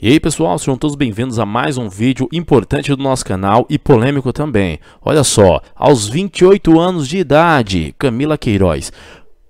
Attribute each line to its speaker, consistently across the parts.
Speaker 1: E aí pessoal, sejam todos bem-vindos a mais um vídeo importante do nosso canal e polêmico também. Olha só, aos 28 anos de idade, Camila Queiroz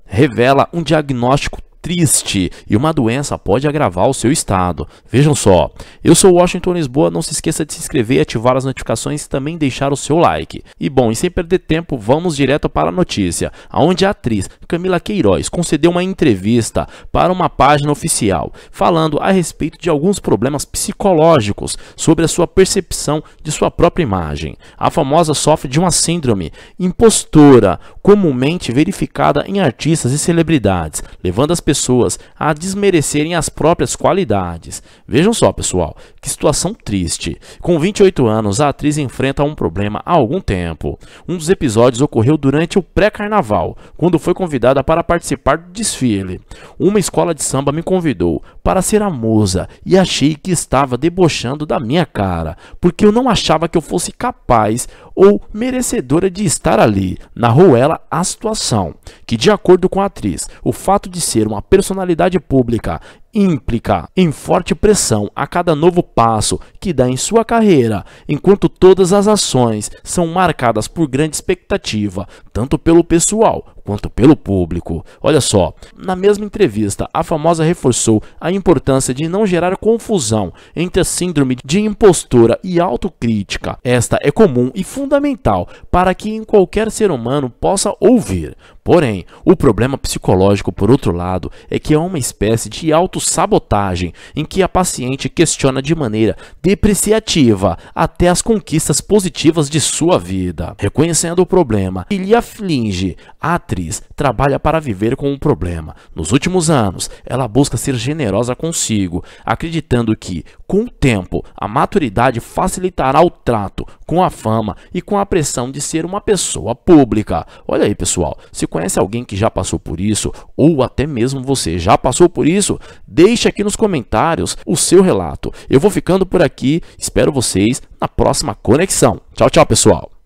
Speaker 1: revela um diagnóstico triste e uma doença pode agravar o seu estado. Vejam só, eu sou Washington Lisboa, não se esqueça de se inscrever, ativar as notificações e também deixar o seu like. E bom, e sem perder tempo, vamos direto para a notícia, onde a atriz Camila Queiroz concedeu uma entrevista para uma página oficial, falando a respeito de alguns problemas psicológicos sobre a sua percepção de sua própria imagem. A famosa sofre de uma síndrome impostora, comumente verificada em artistas e celebridades, levando as pessoas a desmerecerem as próprias qualidades. Vejam só, pessoal, que situação triste. Com 28 anos, a atriz enfrenta um problema há algum tempo. Um dos episódios ocorreu durante o pré-carnaval, quando foi convidada para participar do desfile. Uma escola de samba me convidou para ser a musa e achei que estava debochando da minha cara, porque eu não achava que eu fosse capaz ou merecedora de estar ali, narrou ela a situação, que de acordo com a atriz, o fato de ser uma personalidade pública implica em forte pressão a cada novo passo que dá em sua carreira, enquanto todas as ações são marcadas por grande expectativa, tanto pelo pessoal quanto pelo público. Olha só, na mesma entrevista, a famosa reforçou a importância de não gerar confusão entre a síndrome de impostora e autocrítica. Esta é comum e fundamental para que em qualquer ser humano possa ouvir, Porém, o problema psicológico, por outro lado, é que é uma espécie de autossabotagem em que a paciente questiona de maneira depreciativa até as conquistas positivas de sua vida. Reconhecendo o problema que lhe aflige, a atriz trabalha para viver com o problema. Nos últimos anos, ela busca ser generosa consigo, acreditando que, com o tempo, a maturidade facilitará o trato, com a fama e com a pressão de ser uma pessoa pública. Olha aí, pessoal, se conhece alguém que já passou por isso, ou até mesmo você já passou por isso, deixe aqui nos comentários o seu relato. Eu vou ficando por aqui, espero vocês na próxima conexão. Tchau, tchau, pessoal!